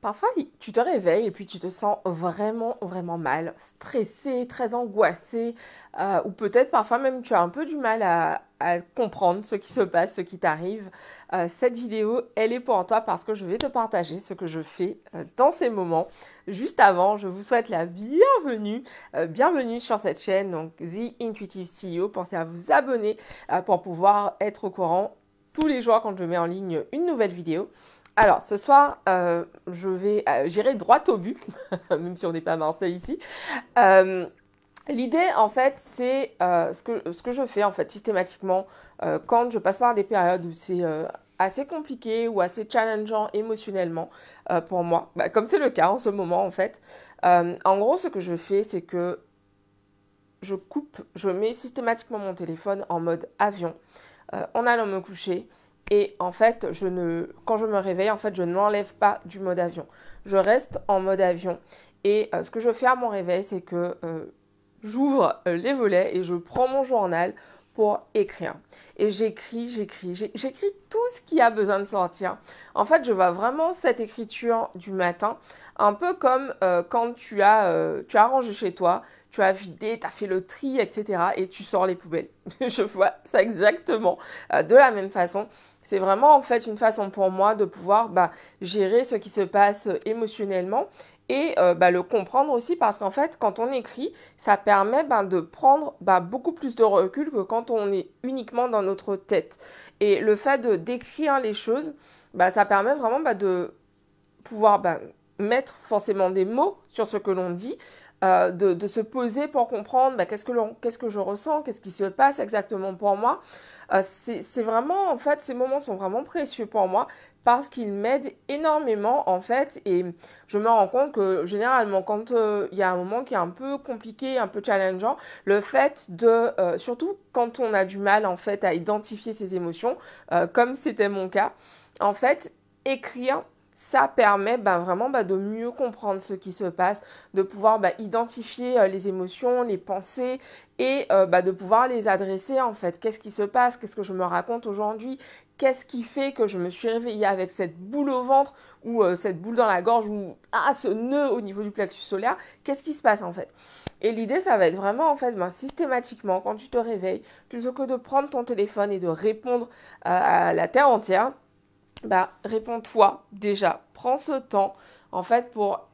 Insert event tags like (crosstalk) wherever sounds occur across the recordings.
Parfois, tu te réveilles et puis tu te sens vraiment, vraiment mal, stressé, très angoissé, euh, ou peut-être parfois même tu as un peu du mal à, comprendre ce qui se passe, ce qui t'arrive. Euh, cette vidéo, elle est pour toi parce que je vais te partager ce que je fais euh, dans ces moments. Juste avant, je vous souhaite la bienvenue, bienvenue sur cette chaîne, donc The Intuitive CEO. Pensez à vous abonner pour pouvoir être au courant tous les jours quand je mets en ligne une nouvelle vidéo. Alors, ce soir, euh, je vais, euh, j'irai droit au but, (laughs) même si on n'est pas à Marseille ici. Euh, l'idée, en fait, c'est ce, que, je fais, en fait, systématiquement, quand je passe par des périodes où c'est assez compliqué ou assez challengeant émotionnellement pour moi, bah, comme c'est le cas en ce moment, en fait. en gros, ce que je fais, c'est que je coupe, je mets systématiquement mon téléphone en mode avion en allant me coucher et en fait, quand je me réveille, en fait, je ne l'enlève pas du mode avion. Je reste en mode avion. Et euh, ce que je fais à mon réveil, c'est que euh, j'ouvre euh, les volets et je prends mon journal pour écrire. Et j'écris, j'écris, j'écris tout ce qui a besoin de sortir. En fait, je vois vraiment cette écriture du matin, un peu comme quand tu as, tu as rangé chez toi, tu as vidé, tu as fait le tri, etc. Et tu sors les poubelles. (laughs) je vois ça exactement de la même façon. C'est vraiment en fait une façon pour moi de pouvoir bah, gérer ce qui se passe émotionnellement et euh, bah, le comprendre aussi parce qu'en fait quand on écrit ça permet ben, de prendre bah, beaucoup plus de recul que quand on est uniquement dans notre tête et le fait de décrire les choses ça permet vraiment de pouvoir mettre forcément des mots sur ce que l'on dit euh, de, se poser pour comprendre bah, qu'est-ce que, qu'est-ce que je ressens, qu'est-ce qui se passe exactement pour moi. Euh, c'est vraiment, en fait, ces moments sont vraiment précieux pour moi parce qu'ils m'aident énormément, en fait, et je me rends compte que généralement, quand euh, il y a un moment qui est un peu compliqué, un peu challengeant, le fait de, surtout quand on a du mal, en fait, à identifier ses émotions, comme c'était mon cas, en fait, écrire ça permet bah, vraiment bah, de mieux comprendre ce qui se passe, de pouvoir bah, identifier euh, les émotions, les pensées et euh, de pouvoir les adresser en fait. Qu'est-ce qui se passe Qu'est-ce que je me raconte aujourd'hui Qu'est-ce qui fait que je me suis réveillée avec cette boule au ventre ou euh, cette boule dans la gorge ou ah, ce nœud au niveau du plexus solaire Qu'est-ce qui se passe en fait Et l'idée, ça va être vraiment en fait ben, systématiquement quand tu te réveilles, plutôt que de prendre ton téléphone et de répondre à la terre entière, bah, réponds-toi déjà, prends ce temps en fait pour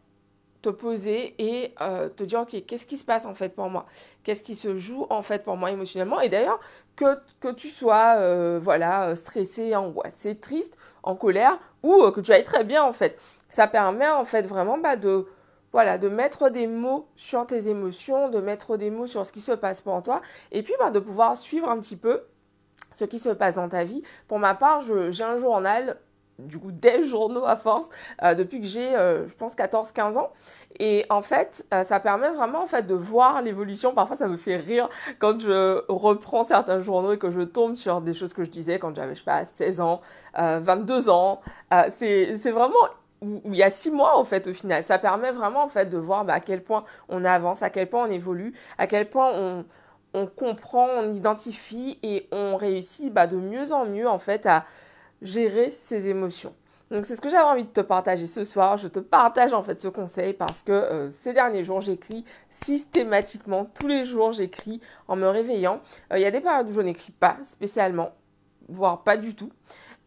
te poser et euh, te dire ok qu'est-ce qui se passe en fait pour moi qu'est-ce qui se joue en fait pour moi émotionnellement et d'ailleurs que, que tu sois euh, voilà euh, stressé angoissé triste en colère ou que tu ailles très bien en fait ça permet en fait vraiment bah, de voilà de mettre des mots sur tes émotions de mettre des mots sur ce qui se passe pour toi et puis bah, de pouvoir suivre un petit peu ce qui se passe dans ta vie. Pour ma part, j'ai un journal du coup des (laughs) journaux à force euh, depuis que j'ai euh, je pense 14 15 ans et en fait euh, ça permet vraiment en fait de voir l'évolution parfois ça me fait rire quand je reprends certains journaux et que je tombe sur des choses que je disais quand j'avais je sais pas 16 ans 22 ans c'est c'est vraiment où, il y a six mois en fait au final ça permet vraiment en fait de voir bah, à quel point on avance à quel point on évolue à quel point on on comprend, on identifie et on réussit bah, de mieux en mieux en fait à gérer ses émotions. Donc c'est ce que j'avais envie de te partager ce soir. Je te partage en fait ce conseil parce que euh, ces derniers jours j'écris systématiquement, tous les jours j'écris en me réveillant. Euh, il y a des périodes où je n'écris pas spécialement, voire pas du tout.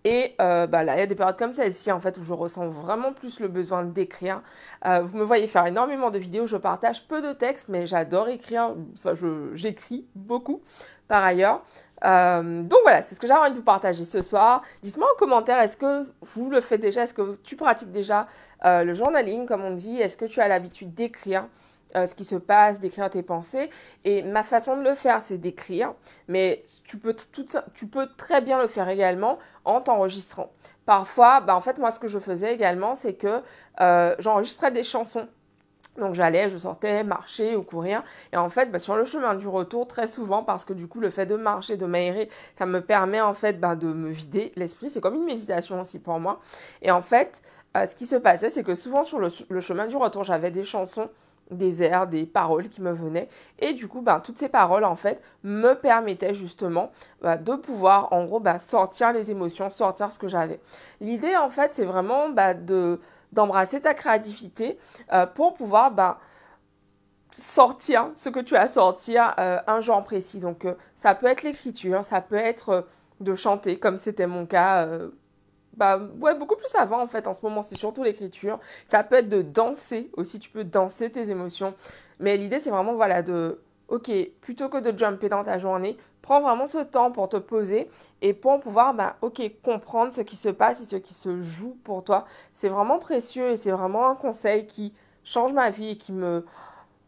Et euh, bah, là, il y a des périodes comme celle-ci, en fait, où je ressens vraiment plus le besoin d'écrire. Euh, vous me voyez faire énormément de vidéos, je partage peu de textes, mais j'adore écrire, enfin, j'écris beaucoup par ailleurs. Euh, donc voilà, c'est ce que j'avais envie de vous partager ce soir. Dites-moi en commentaire, est-ce que vous le faites déjà Est-ce que tu pratiques déjà le journaling, comme on dit Est-ce que tu as l'habitude d'écrire euh, ce qui se passe, d'écrire tes pensées. Et ma façon de le faire, c'est d'écrire, mais tu peux, tout, tu peux très bien le faire également en t'enregistrant. Parfois, bah, en fait, moi, ce que je faisais également, c'est que euh, j'enregistrais des chansons. Donc j'allais, je sortais, marcher ou courir. Et en fait, bah, sur le chemin du retour, très souvent, parce que du coup, le fait de marcher, de m'aérer, ça me permet en fait bah, de me vider l'esprit. C'est comme une méditation aussi pour moi. Et en fait, euh, ce qui se passait, c'est que souvent sur le chemin du retour, j'avais des chansons des airs, des paroles qui me venaient. Et du coup, ben, toutes ces paroles, en fait, me permettaient justement bah, de pouvoir, en gros, bah, sortir les émotions, sortir ce que j'avais. L'idée, en fait, c'est vraiment bah, de, d'embrasser ta créativité euh, pour pouvoir sortir ce que tu as sorti euh, un genre précis. Donc, euh, ça peut être l'écriture, ça peut être de chanter, comme c'était mon cas bah, ouais, beaucoup plus avant en fait. En ce moment, c'est surtout l'écriture. Ça peut être de danser aussi. Tu peux danser tes émotions. Mais l'idée, c'est vraiment voilà de, ok, plutôt que de jumper dans ta journée, prends vraiment ce temps pour te poser et pour pouvoir, bah, ok, comprendre ce qui se passe et ce qui se joue pour toi. C'est vraiment précieux et c'est vraiment un conseil qui change ma vie et qui me,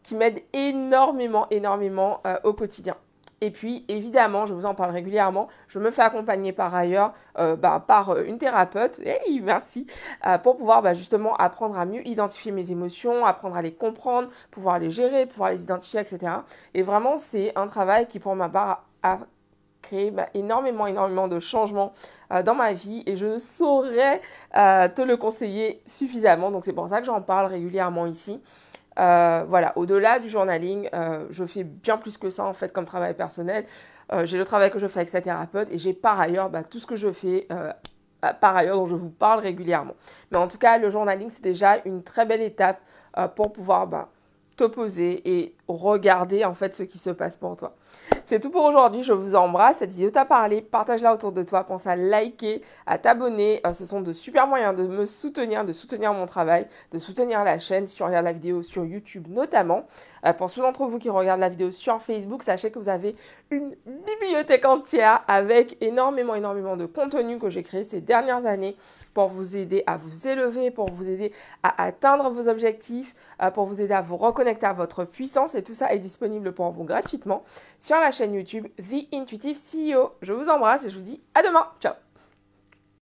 qui m'aide énormément, énormément euh, au quotidien. Et puis, évidemment, je vous en parle régulièrement, je me fais accompagner par ailleurs euh, bah, par euh, une thérapeute, hey, merci, euh, pour pouvoir bah, justement apprendre à mieux identifier mes émotions, apprendre à les comprendre, pouvoir les gérer, pouvoir les identifier, etc. Et vraiment, c'est un travail qui, pour ma part, a créé bah, énormément, énormément de changements dans ma vie et je ne saurais te le conseiller suffisamment. Donc, c'est pour ça que j'en parle régulièrement ici. Euh, voilà, au-delà du journaling, euh, je fais bien plus que ça en fait comme travail personnel. Euh, j'ai le travail que je fais avec sa thérapeute et j'ai par ailleurs bah, tout ce que je fais par ailleurs dont je vous parle régulièrement. Mais en tout cas, le journaling, c'est déjà une très belle étape pour pouvoir bah, poser et regarder en fait ce qui se passe pour toi. C'est tout pour aujourd'hui, je vous embrasse, cette vidéo t'a parlé, partage-la autour de toi, pense à liker, à t'abonner, euh, ce sont de super moyens de me soutenir, de soutenir mon travail, de soutenir la chaîne, si tu regardes la vidéo sur YouTube notamment. Euh, pour ceux d'entre vous qui regardent la vidéo sur Facebook, sachez que vous avez une bibliothèque entière avec énormément, énormément de contenu que j'ai créé ces dernières années pour vous aider à vous élever, pour vous aider à atteindre vos objectifs, euh, pour vous aider à vous reconnecter à votre puissance. Et tout ça est disponible pour vous gratuitement sur la chaîne YouTube The Intuitive CEO. Je vous embrasse et je vous dis à demain. Ciao